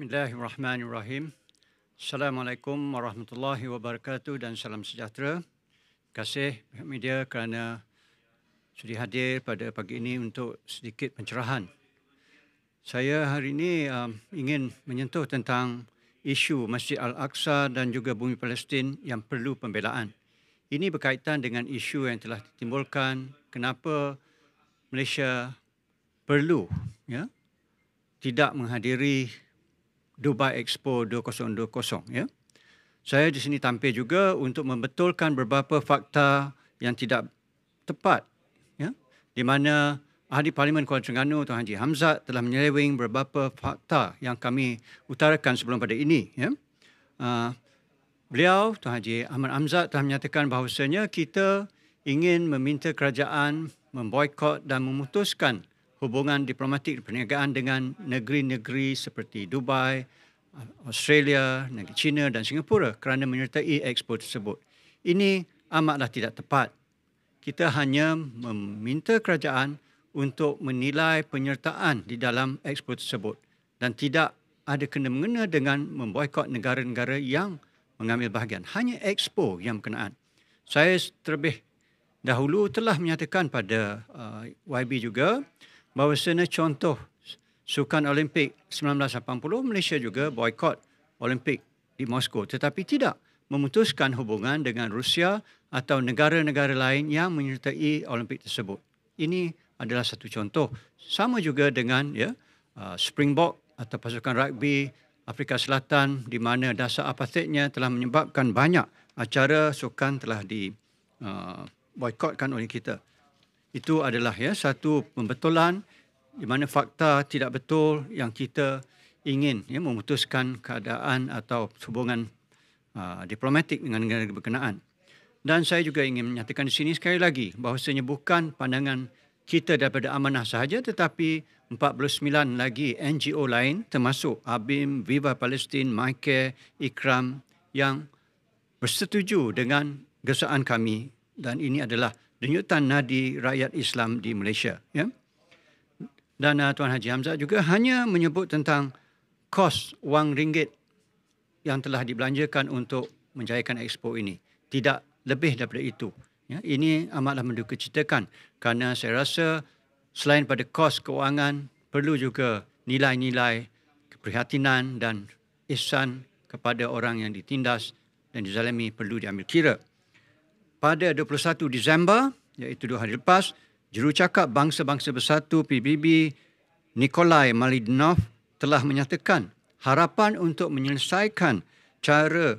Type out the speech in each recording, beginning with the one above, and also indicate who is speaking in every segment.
Speaker 1: Bismillahirrahmanirrahim. Assalamualaikum warahmatullahi wabarakatuh dan salam sejahtera. Terima kasih pihak media kerana sudi hadir pada pagi ini untuk sedikit pencerahan. Saya hari ini um, ingin menyentuh tentang isu Masjid Al-Aqsa dan juga bumi Palestin yang perlu pembelaan. Ini berkaitan dengan isu yang telah ditimbulkan kenapa Malaysia perlu ya, tidak menghadiri Dubai Expo 2020 ya. Saya di sini tampil juga untuk membetulkan beberapa fakta yang tidak tepat ya di mana Ahli Parlimen Kuala Terengganu Tuan Haji Hamzat telah menyelewing beberapa fakta yang kami utarakan sebelum pada ini ya. Uh, beliau Tuan Haji Ahmad Hamzat telah menyatakan bahawasanya kita ingin meminta kerajaan memboikot dan memutuskan hubungan diplomatik dan perniagaan dengan negeri-negeri seperti Dubai, Australia, negeri China dan Singapura kerana menyertai ekspor tersebut. Ini amatlah tidak tepat. Kita hanya meminta kerajaan untuk menilai penyertaan di dalam ekspor tersebut dan tidak ada kena-mengena dengan memboikot negara-negara yang mengambil bahagian. Hanya ekspo yang berkenaan. Saya terlebih dahulu telah menyatakan pada uh, YB juga bahawa sebenarnya contoh sukan Olimpik 1980 Malaysia juga boykot Olimpik di Moskow tetapi tidak memutuskan hubungan dengan Rusia atau negara-negara lain yang menyertai Olimpik tersebut. Ini adalah satu contoh. Sama juga dengan ya uh, Springbok atau pasukan rugby Afrika Selatan di mana dasar apartheidnya telah menyebabkan banyak acara sukan telah di uh, boikotkan oleh kita itu adalah ya satu pembetulan di mana fakta tidak betul yang kita ingin ya memutuskan keadaan atau hubungan uh, diplomatik dengan negara berkenaan. Dan saya juga ingin menyatakan di sini sekali lagi bahawasanya bukan pandangan kita daripada amanah sahaja tetapi 49 lagi NGO lain termasuk ABIM, Viva Palestine, MyCare, Ikram yang bersetuju dengan gesaan kami dan ini adalah denyutan nadi rakyat Islam di Malaysia. Ya? Dan uh, Tuan Haji Hamzah juga hanya menyebut tentang kos wang ringgit yang telah dibelanjakan untuk menjayakan expo ini. Tidak lebih daripada itu. Ya, ini amatlah menduga ceritakan kerana saya rasa selain pada kos keuangan, perlu juga nilai-nilai keprihatinan dan ihsan kepada orang yang ditindas dan dizalimi perlu diambil kira pada 21 Disember iaitu dua hari lepas, jurucakap Bangsa-Bangsa Bersatu PBB Nikolai Malidnov telah menyatakan harapan untuk menyelesaikan cara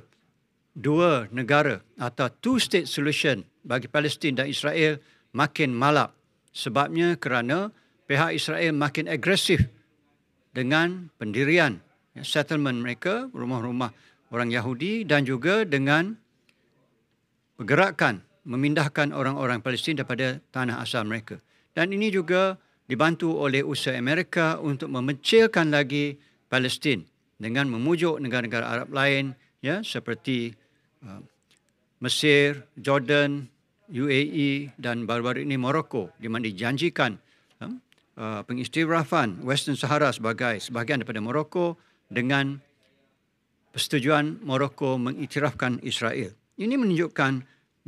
Speaker 1: dua negara atau two state solution bagi Palestin dan Israel makin malap sebabnya kerana pihak Israel makin agresif dengan pendirian ya, settlement mereka rumah-rumah orang Yahudi dan juga dengan pergerakan memindahkan orang-orang Palestin daripada tanah asal mereka. Dan ini juga dibantu oleh usaha Amerika untuk memecilkan lagi Palestin dengan memujuk negara-negara Arab lain ya seperti uh, Mesir, Jordan, UAE dan baru-baru ini Morocco di mana dijanjikan uh, uh pengistirahatan Western Sahara sebagai sebahagian daripada Morocco dengan persetujuan Morocco mengiktirafkan Israel. Ini menunjukkan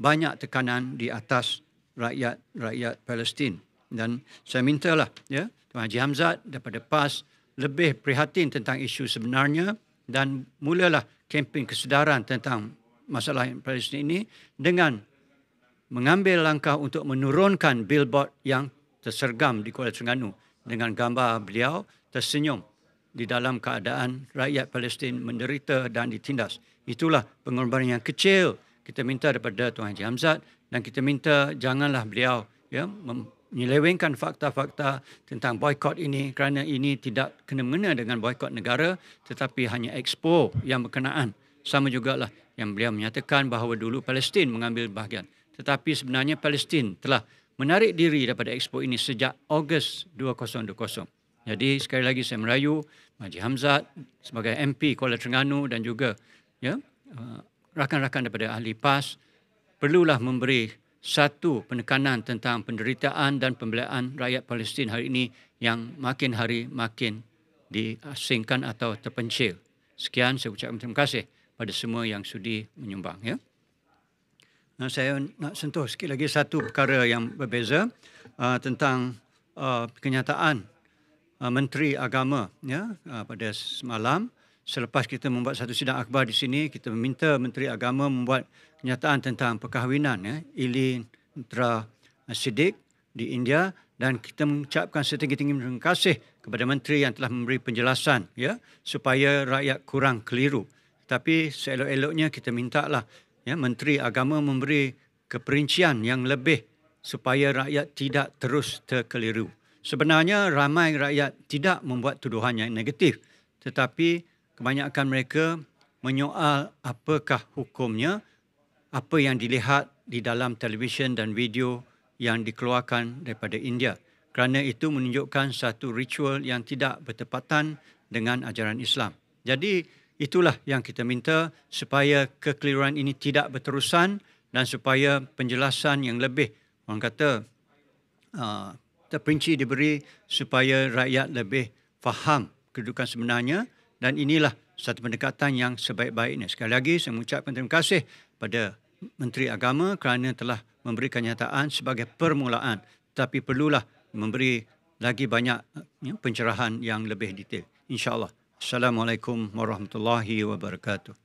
Speaker 1: banyak tekanan di atas rakyat-rakyat Palestin dan saya mintalah ya Tuan Haji Hamzat daripada PAS lebih prihatin tentang isu sebenarnya dan mulalah kempen kesedaran tentang masalah Palestin ini dengan mengambil langkah untuk menurunkan billboard yang tersergam di Kuala Terengganu dengan gambar beliau tersenyum di dalam keadaan rakyat Palestin menderita dan ditindas. Itulah pengorbanan yang kecil kita minta daripada Tuan Haji Hamzat dan kita minta janganlah beliau ya menyelewengkan fakta-fakta tentang boykot ini kerana ini tidak kena mengena dengan boykot negara tetapi hanya expo yang berkenaan. Sama juga lah yang beliau menyatakan bahawa dulu Palestin mengambil bahagian. Tetapi sebenarnya Palestin telah menarik diri daripada expo ini sejak Ogos 2020. Jadi sekali lagi saya merayu Maji Hamzat sebagai MP Kuala Terengganu dan juga ya, eh, rakan-rakan daripada ahli PAS perlulah memberi satu penekanan tentang penderitaan dan pembelaan rakyat Palestin hari ini yang makin hari makin diasingkan atau terpencil. Sekian saya ucapkan terima kasih pada semua yang sudi menyumbang. Ya. Nah, saya nak sentuh sikit lagi satu perkara yang berbeza uh, tentang uh, kenyataan Uh, menteri Agama ya uh, pada semalam selepas kita membuat satu sidang akhbar di sini kita meminta Menteri Agama membuat kenyataan tentang perkahwinan ya Ilintra Siddiq di India dan kita mengucapkan setinggi-tinggi terima kasih kepada menteri yang telah memberi penjelasan ya supaya rakyat kurang keliru tapi seelok-eloknya kita mintalah ya Menteri Agama memberi keperincian yang lebih supaya rakyat tidak terus terkeliru Sebenarnya ramai rakyat tidak membuat tuduhan yang negatif tetapi kebanyakan mereka menyoal apakah hukumnya apa yang dilihat di dalam televisyen dan video yang dikeluarkan daripada India kerana itu menunjukkan satu ritual yang tidak bertepatan dengan ajaran Islam. Jadi itulah yang kita minta supaya kekeliruan ini tidak berterusan dan supaya penjelasan yang lebih orang kata uh, terperinci diberi supaya rakyat lebih faham kedudukan sebenarnya dan inilah satu pendekatan yang sebaik-baiknya. Sekali lagi saya mengucapkan terima kasih pada Menteri Agama kerana telah memberikan nyataan sebagai permulaan tapi perlulah memberi lagi banyak ya, pencerahan yang lebih detail. InsyaAllah. Assalamualaikum warahmatullahi wabarakatuh.